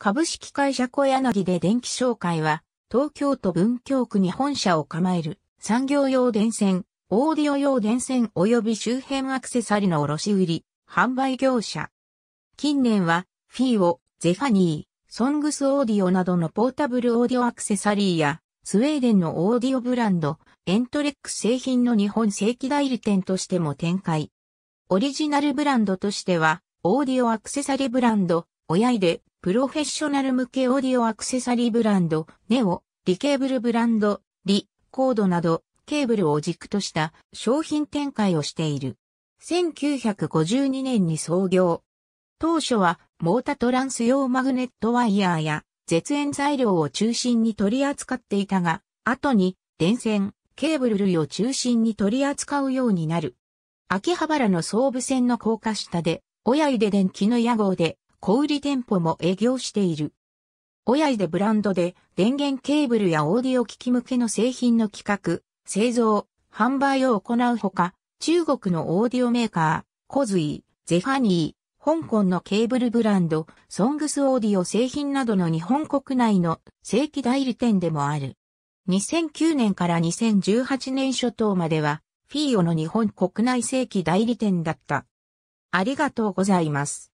株式会社小柳で電気商会は、東京都文京区に本社を構える産業用電線、オーディオ用電線及び周辺アクセサリの卸売、販売業者。近年は、フィーオ、ゼファニー、ソングスオーディオなどのポータブルオーディオアクセサリーや、スウェーデンのオーディオブランド、エントレック製品の日本正規代理店としても展開。オリジナルブランドとしては、オーディオアクセサリブランド、親入でプロフェッショナル向けオーディオアクセサリーブランド、ネオ、リケーブルブランド、リ、コードなど、ケーブルを軸とした商品展開をしている。1952年に創業。当初は、モータトランス用マグネットワイヤーや、絶縁材料を中心に取り扱っていたが、後に、電線、ケーブル類を中心に取り扱うようになる。秋葉原の総武線の高架下で、親入電気の屋号で、小売店舗も営業している。親井でブランドで電源ケーブルやオーディオ機器向けの製品の企画、製造、販売を行うほか、中国のオーディオメーカー、コズイ、ゼファニー、香港のケーブルブランド、ソングスオーディオ製品などの日本国内の正規代理店でもある。2009年から2018年初頭までは、フィーオの日本国内正規代理店だった。ありがとうございます。